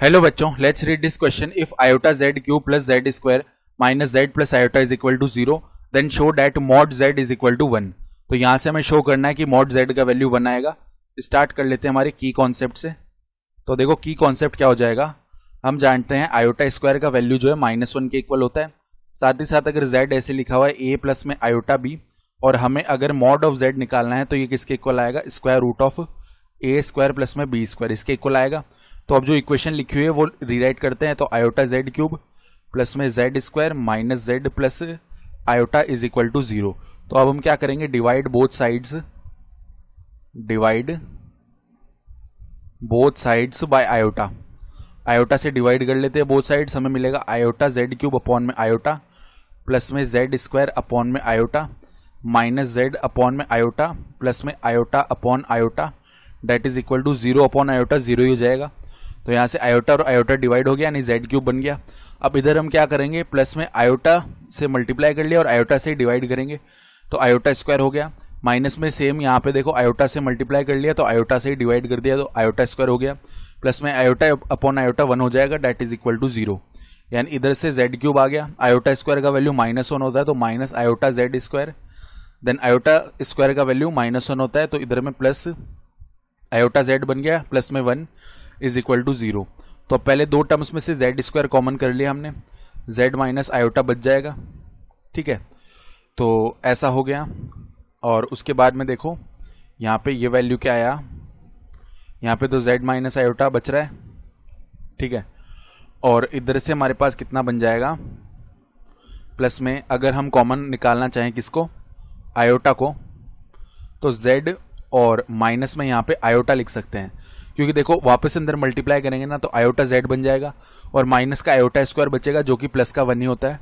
hello बच्चों let's read this question if iota Z cube plus Z square minus Z plus iota is equal to zero then show that mod Z is equal to one तो यहां से हमें show करना है कि mod Z का value one आएगा start कर लेते हैं हमारे की कॉन्सेप्ट से तो देखो की कॉन्सेप्ट क्या हो जाएगा हम जानते हैं आयोटा स्क्वायर का वैल्यू जो है माइनस वन के इक्वल होता है साथ ही साथ अगर जेड ऐसे लिखा हुआ है ए प्लस में आयोटा बी और हमें अगर मॉड ऑफ जेड निकालना है तो ये किसके इक्वल आएगा square root of A square plus में बी स्क्वायर इसके इक्वल आएगा तो अब जो इक्वेशन लिखी हुई है वो रीराइट करते हैं तो आयोटा जेड क्यूब प्लस में Z square minus Z plus iota is equal to zero तो अब हम क्या करेंगे divide both sides divide both sides by iota iota से डिवाइड कर लेते हैं बोथ साइड्स हमें मिलेगा आयोटा जेड क्यूब अपॉन में आयोटा प्लस में जेड स्क्वायर अपॉन में आयोटा माइनस जेड अपॉन में आयोटा प्लस में iota upon iota that is equal to zero upon iota zero ही हो जाएगा तो यहाँ से आयोटा और आयोटा डिवाइड हो गया यानी जेड क्यूब बन गया अब इधर हम क्या करेंगे प्लस में आयोटा से मल्टीप्लाई कर लिया और आयोटा से डिवाइड करेंगे तो आयोटा स्क्वायर हो गया माइनस में सेम यहाँ पे देखो आयोटा से मल्टीप्लाई कर लिया तो आयोटा से डिवाइड कर दिया तो आयोटा स्क्वायर हो गया प्लस में आयोटा अपॉन आयोटा वन हो जाएगा that is equal to zero यानी इधर से जेड क्यूब आ गया आयोटा स्क्वायर का वैल्यू माइनस वन होता है तो minus iota Z square then iota square का वैल्यू माइनस वन होता है तो इधर में प्लस आयोटा जेड बन गया प्लस में one is equal to zero तो अब पहले दो टर्म्स में से जेड स्क्वायर कॉमन कर लिया हमने जेड माइनस आयोटा बच जाएगा ठीक है तो ऐसा हो गया और उसके बाद में देखो यहाँ पे ये वैल्यू क्या आया यहाँ पे तो जेड माइनस आयोटा बच रहा है ठीक है और इधर से हमारे पास कितना बन जाएगा प्लस में अगर हम कॉमन निकालना चाहें किसको आयोटा को तो जेड और माइनस में यहाँ पे आयोटा लिख सकते हैं क्योंकि देखो वापस अंदर मल्टीप्लाई करेंगे ना तो आयोटा जेड बन जाएगा और माइनस का आयोटा स्क्वायर बचेगा जो कि प्लस का वन ही होता है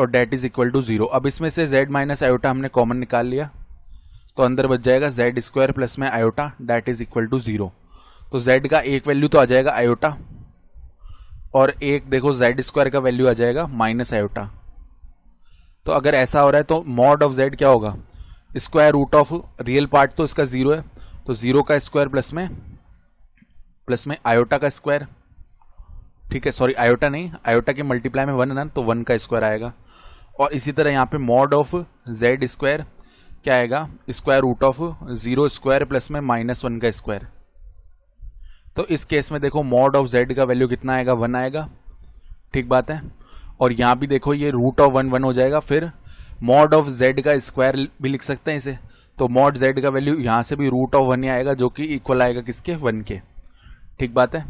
और that is equal to zero अब इसमें से जेड माइनस आयोटा हमने कॉमन निकाल लिया तो अंदर बच जाएगा जेड स्क्वायर प्लस में iota that is equal to zero तो जेड का एक वैल्यू तो आ जाएगा आयोटा और एक देखो जेड स्क्वायर का वैल्यू आ जाएगा माइनस आयोटा तो अगर ऐसा हो रहा है तो मॉड ऑफ जेड क्या होगा square root of real part तो इसका जीरो है तो जीरो का स्क्वायर प्लस में प्लस में आयोटा का स्क्वायर ठीक है सॉरी आयोटा नहीं आयोटा के मल्टीप्लाई में वन है ना तो वन का स्क्वायर आएगा और इसी तरह यहाँ पे मॉड ऑफ जेड स्क्वायर क्या आएगा square root of zero square plus में माइनस वन का स्क्वायर तो इस केस में देखो मॉड ऑफ जेड का वैल्यू कितना आएगा वन आएगा ठीक बात है और यहाँ भी देखो ये रूट ऑफ वन वन हो जाएगा फिर मॉड ऑफ जेड का स्क्वायर भी लिख सकते हैं इसे तो मॉड जेड का वैल्यू यहां से भी रूट ऑफ वन ही आएगा जो कि इक्वल आएगा किसके वन के ठीक बात है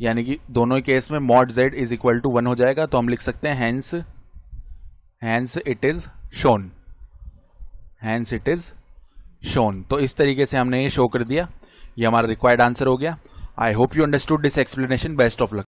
यानी कि दोनों केस में mod Z is equal to one हो जाएगा तो हम लिख सकते हैं hence hence it is shown hence it is shown तो इस तरीके से हमने ये शो कर दिया ये हमारा रिक्वायर्ड आंसर हो गया I hope you understood this explanation best of luck